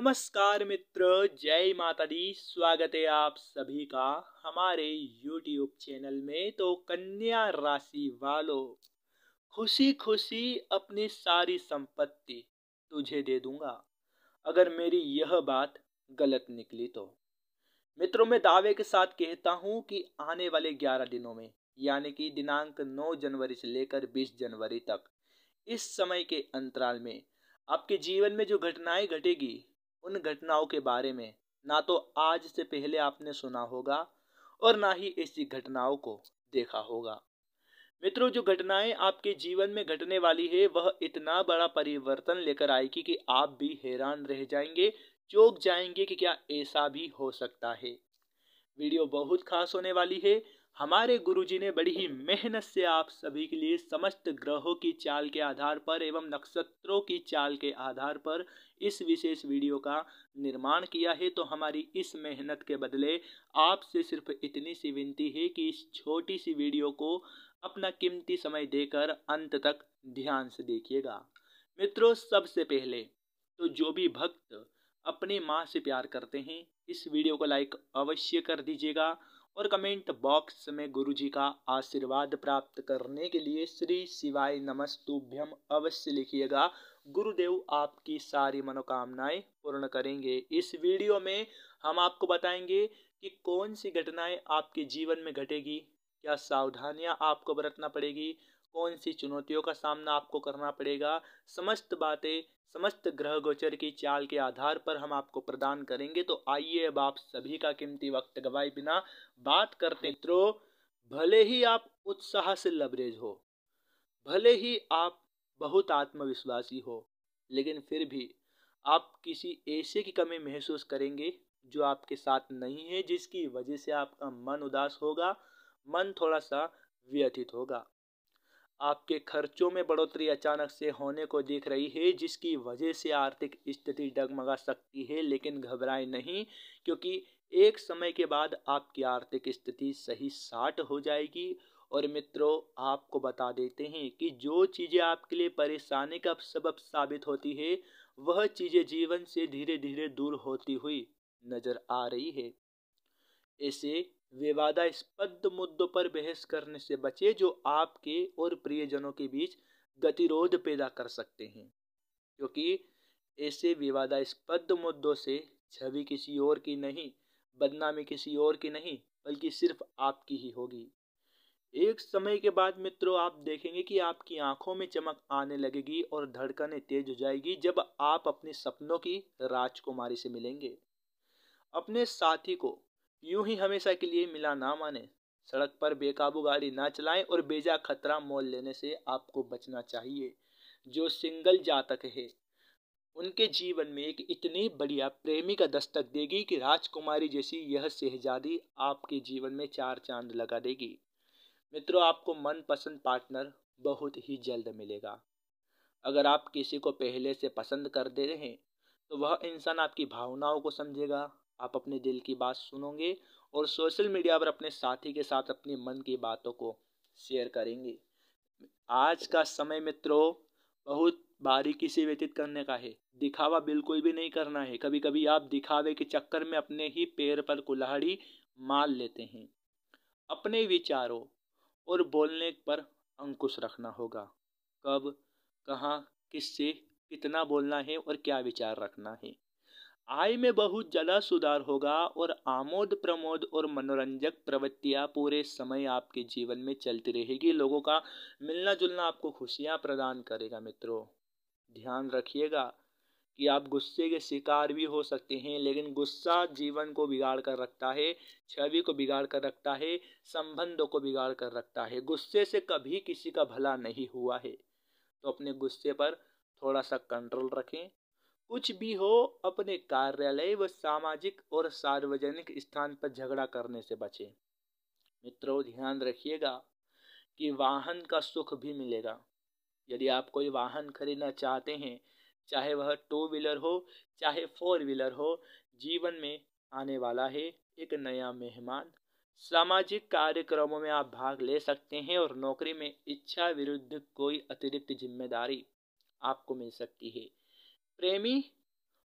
नमस्कार मित्र जय माता दी स्वागत है आप सभी का हमारे YouTube चैनल में तो कन्या राशि वालों खुशी खुशी अपनी सारी संपत्ति तुझे दे दूंगा अगर मेरी यह बात गलत निकली तो मित्रों मैं दावे के साथ कहता हूँ कि आने वाले 11 दिनों में यानी कि दिनांक 9 जनवरी से लेकर 20 जनवरी तक इस समय के अंतराल में आपके जीवन में जो घटनाएं घटेगी उन घटनाओं के बारे में ना तो आज से पहले आपने सुना होगा और ना ही ऐसी घटनाओं को देखा होगा मित्रों जो घटनाएं आपके जीवन में घटने वाली है वह इतना बड़ा परिवर्तन लेकर आएगी कि आप भी हैरान रह जाएंगे चौक जाएंगे कि क्या ऐसा भी हो सकता है वीडियो बहुत खास होने वाली है हमारे गुरुजी ने बड़ी ही मेहनत से आप सभी के लिए समस्त ग्रहों की चाल के आधार पर एवं नक्षत्रों की चाल के आधार पर इस विशेष वीडियो का निर्माण किया है तो हमारी इस मेहनत के बदले आपसे सिर्फ इतनी सी विनती है कि इस छोटी सी वीडियो को अपना कीमती समय देकर अंत तक ध्यान से देखिएगा मित्रों सबसे पहले तो जो भी भक्त अपने माँ से प्यार करते हैं इस वीडियो को लाइक अवश्य कर दीजिएगा और कमेंट बॉक्स में गुरु जी का आशीर्वाद प्राप्त करने के लिए श्री शिवाय नमस्तुभ्यम अवश्य लिखिएगा गुरुदेव आपकी सारी मनोकामनाएं पूर्ण करेंगे इस वीडियो में हम आपको बताएंगे कि कौन सी घटनाएं आपके जीवन में घटेगी क्या सावधानियां आपको बरतना पड़ेगी कौन सी चुनौतियों का सामना आपको करना पड़ेगा समस्त बातें समस्त ग्रह गोचर की चाल के आधार पर हम आपको प्रदान करेंगे तो आइए अब आप सभी का कीमती वक्त गवाए बिना बात करते मित्रों भले ही आप उत्साह से लबरेज हो भले ही आप बहुत आत्मविश्वासी हो लेकिन फिर भी आप किसी ऐसे की कमी महसूस करेंगे जो आपके साथ नहीं है जिसकी वजह से आपका मन उदास होगा मन थोड़ा सा व्यथित होगा आपके खर्चों में बढ़ोतरी अचानक से होने को दिख रही है जिसकी वजह से आर्थिक स्थिति डगमगा सकती है लेकिन घबराएं नहीं क्योंकि एक समय के बाद आपकी आर्थिक स्थिति सही साठ हो जाएगी और मित्रों आपको बता देते हैं कि जो चीज़ें आपके लिए परेशानी का सबब साबित होती है वह चीज़ें जीवन से धीरे धीरे दूर होती हुई नज़र आ रही है ऐसे विवादास्पद मुद्दों पर बहस करने से बचें जो आपके और प्रियजनों के बीच गतिरोध पैदा कर सकते हैं क्योंकि ऐसे विवादास्पद मुद्दों से छवि किसी और की नहीं बदनामी किसी और की नहीं बल्कि सिर्फ आपकी ही होगी एक समय के बाद मित्रों आप देखेंगे कि आपकी आंखों में चमक आने लगेगी और धड़कनें तेज हो जाएगी जब आप अपने सपनों की राजकुमारी से मिलेंगे अपने साथी को यूं ही हमेशा के लिए मिला ना माने सड़क पर बेकाबू गाड़ी ना चलाएं और बेजा खतरा मोल लेने से आपको बचना चाहिए जो सिंगल जातक है उनके जीवन में एक इतनी बढ़िया प्रेमी का दस्तक देगी कि राजकुमारी जैसी यह शहजादी आपके जीवन में चार चांद लगा देगी मित्रों आपको मनपसंद पार्टनर बहुत ही जल्द मिलेगा अगर आप किसी को पहले से पसंद कर दे रहे हैं तो वह इंसान आपकी भावनाओं को समझेगा आप अपने दिल की बात सुनोगे और सोशल मीडिया पर अपने साथी के साथ अपने मन की बातों को शेयर करेंगे आज का समय मित्रों बहुत बारीकी से व्यतीत करने का है दिखावा बिल्कुल भी नहीं करना है कभी कभी आप दिखावे के चक्कर में अपने ही पैर पर कुल्हाड़ी मार लेते हैं अपने विचारों और बोलने पर अंकुश रखना होगा कब कहाँ किससे कितना बोलना है और क्या विचार रखना है आय में बहुत ज़्यादा सुधार होगा और आमोद प्रमोद और मनोरंजक प्रवृत्तियाँ पूरे समय आपके जीवन में चलती रहेगी लोगों का मिलना जुलना आपको खुशियाँ प्रदान करेगा मित्रों ध्यान रखिएगा कि आप गुस्से के शिकार भी हो सकते हैं लेकिन गुस्सा जीवन को बिगाड़ कर रखता है छवि को बिगाड़ कर रखता है संबंधों को बिगाड़ कर रखता है गुस्से से कभी किसी का भला नहीं हुआ है तो अपने गुस्से पर थोड़ा सा कंट्रोल रखें कुछ भी हो अपने कार्यालय व सामाजिक और सार्वजनिक स्थान पर झगड़ा करने से बचें मित्रों ध्यान रखिएगा कि वाहन का सुख भी मिलेगा यदि आप कोई वाहन खरीदना चाहते हैं चाहे वह टू व्हीलर हो चाहे फोर व्हीलर हो जीवन में आने वाला है एक नया मेहमान सामाजिक कार्यक्रमों में आप भाग ले सकते हैं और नौकरी में इच्छा विरुद्ध कोई अतिरिक्त जिम्मेदारी आपको मिल सकती है प्रेमी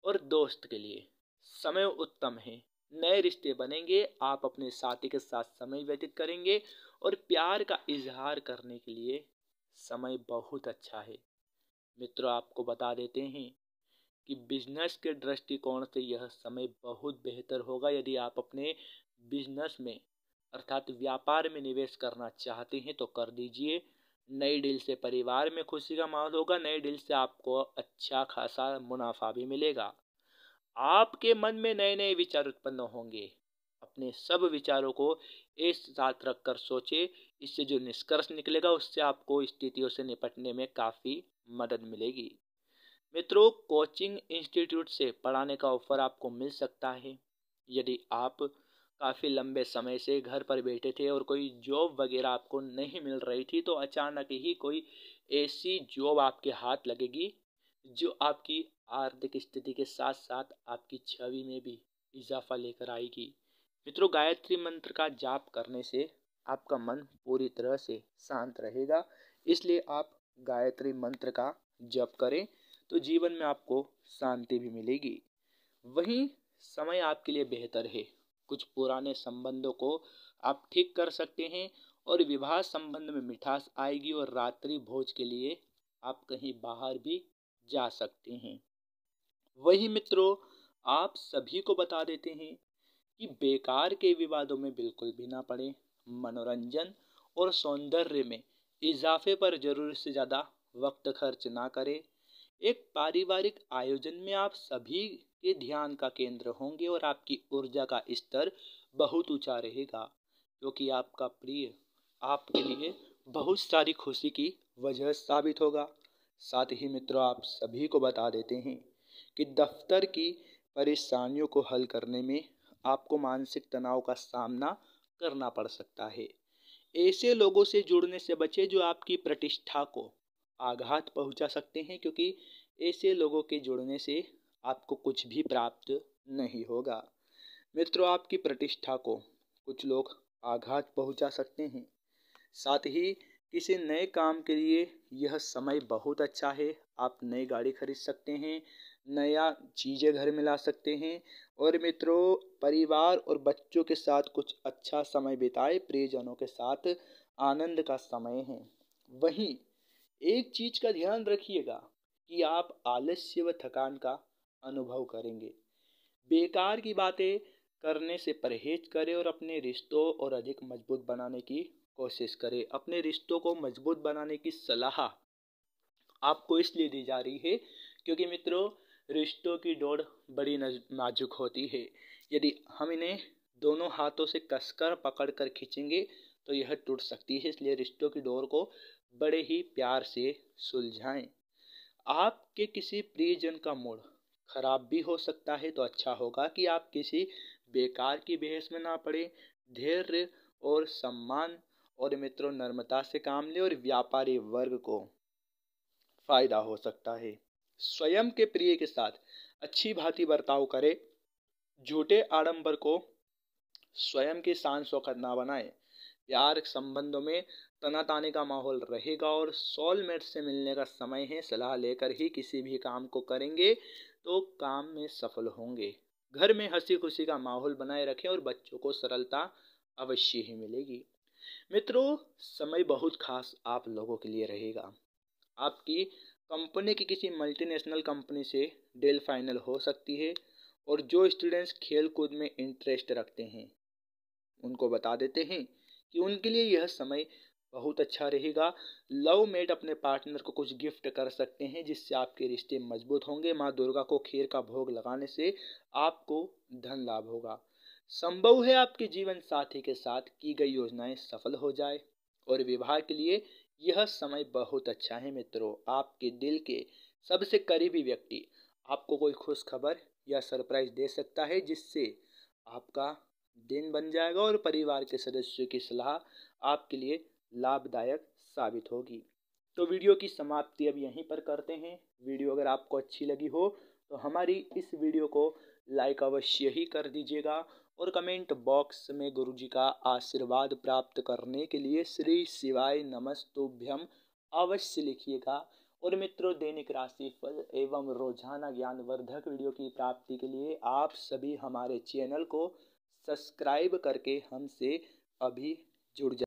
और दोस्त के लिए समय उत्तम है नए रिश्ते बनेंगे आप अपने साथी के साथ समय व्यतीत करेंगे और प्यार का इजहार करने के लिए समय बहुत अच्छा है मित्रों आपको बता देते हैं कि बिजनेस के दृष्टिकोण से यह समय बहुत बेहतर होगा यदि आप अपने बिजनेस में अर्थात व्यापार में निवेश करना चाहते हैं तो कर दीजिए नई डील से परिवार में खुशी का माहौल होगा नई डील से आपको अच्छा खासा मुनाफा भी मिलेगा आपके मन में नए नए विचार उत्पन्न होंगे अपने सब विचारों को एक साथ रख कर सोचे इससे जो निष्कर्ष निकलेगा उससे आपको स्थितियों से निपटने में काफ़ी मदद मिलेगी मित्रों कोचिंग इंस्टीट्यूट से पढ़ाने का ऑफर आपको मिल सकता है यदि आप काफ़ी लंबे समय से घर पर बैठे थे और कोई जॉब वगैरह आपको नहीं मिल रही थी तो अचानक ही कोई ऐसी जॉब आपके हाथ लगेगी जो आपकी आर्थिक स्थिति के साथ साथ आपकी छवि में भी इजाफा लेकर आएगी मित्रों गायत्री मंत्र का जाप करने से आपका मन पूरी तरह से शांत रहेगा इसलिए आप गायत्री मंत्र का जप करें तो जीवन में आपको शांति भी मिलेगी वहीं समय आपके लिए बेहतर है कुछ पुराने संबंधों को आप ठीक कर सकते हैं और विवाह संबंध में मिठास आएगी और रात्रि भोज के लिए आप कहीं बाहर भी जा सकते हैं वही मित्रों आप सभी को बता देते हैं कि बेकार के विवादों में बिल्कुल भी ना पड़े मनोरंजन और सौंदर्य में इजाफे पर जरूर से ज़्यादा वक्त खर्च ना करें एक पारिवारिक आयोजन में आप सभी के ध्यान का केंद्र होंगे और आपकी ऊर्जा का स्तर बहुत ऊंचा रहेगा क्योंकि तो आपका प्रिय आपके लिए बहुत सारी खुशी की वजह साबित होगा साथ ही मित्रों आप सभी को बता देते हैं कि दफ्तर की परेशानियों को हल करने में आपको मानसिक तनाव का सामना करना पड़ सकता है ऐसे लोगों से जुड़ने से बचे जो आपकी प्रतिष्ठा को आघात पहुंचा सकते हैं क्योंकि ऐसे लोगों के जुड़ने से आपको कुछ भी प्राप्त नहीं होगा मित्रों आपकी प्रतिष्ठा को कुछ लोग आघात पहुंचा सकते हैं साथ ही किसी नए काम के लिए यह समय बहुत अच्छा है आप नई गाड़ी खरीद सकते हैं नया चीज़ें घर में ला सकते हैं और मित्रों परिवार और बच्चों के साथ कुछ अच्छा समय बिताए प्रियजनों के साथ आनंद का समय है वहीं एक चीज़ का ध्यान रखिएगा कि आप आलस्य व थकान का अनुभव करेंगे बेकार की बातें करने से परहेज करें और अपने रिश्तों और अधिक मजबूत बनाने की कोशिश करें अपने रिश्तों को मजबूत बनाने की सलाह आपको इसलिए दी जा रही है क्योंकि मित्रों रिश्तों की डोर बड़ी नाजुक होती है यदि हम इन्हें दोनों हाथों से कसकर पकड़ कर खींचेंगे तो यह टूट सकती है इसलिए रिश्तों की डोर को बड़े ही प्यार से सुलझाएं आपके किसी प्रियजन का मूड ख़राब भी हो सकता है तो अच्छा होगा कि आप किसी बेकार की बहस में ना पड़े धैर्य और सम्मान और मित्रों नर्मता से काम लें और व्यापारी वर्ग को फ़ायदा हो सकता है स्वयं के प्रिय के साथ अच्छी भांति बर्ताव करें झूठे आडंबर को स्वयं की शान शौकत ना बनाए प्यार संबंधों में ताने का माहौल रहेगा और सोलमेट से मिलने का समय है सलाह लेकर ही किसी भी काम को करेंगे तो काम में सफल होंगे घर में हंसी खुशी का माहौल बनाए रखें और बच्चों को सरलता अवश्य ही मिलेगी मित्रों समय बहुत खास आप लोगों के लिए रहेगा आपकी कंपनी की किसी मल्टीनेशनल कंपनी से डेल फाइनल हो सकती है और जो स्टूडेंट्स खेल कूद में इंटरेस्ट रखते हैं उनको बता देते हैं कि उनके लिए यह समय बहुत अच्छा रहेगा लव मेट अपने पार्टनर को कुछ गिफ्ट कर सकते हैं जिससे आपके रिश्ते मजबूत होंगे माँ दुर्गा को खीर का भोग लगाने से आपको धन लाभ होगा संभव है आपके जीवन साथी के साथ की गई योजनाएं सफल हो जाए और विवाह के लिए यह समय बहुत अच्छा है मित्रों आपके दिल के सबसे करीबी व्यक्ति आपको कोई खुश खबर या सरप्राइज दे सकता है जिससे आपका दिन बन जाएगा और परिवार के सदस्यों की सलाह आपके लिए लाभदायक साबित होगी तो वीडियो की समाप्ति अब यहीं पर करते हैं वीडियो अगर आपको अच्छी लगी हो तो हमारी इस वीडियो को लाइक अवश्य ही कर दीजिएगा और कमेंट बॉक्स में गुरु जी का आशीर्वाद प्राप्त करने के लिए श्री शिवाय नमस्तुभ्यम अवश्य लिखिएगा और मित्रों दैनिक राशि फल एवं रोजाना ज्ञानवर्धक वीडियो की प्राप्ति के लिए आप सभी हमारे चैनल को सब्सक्राइब करके हमसे अभी जुड़ जाए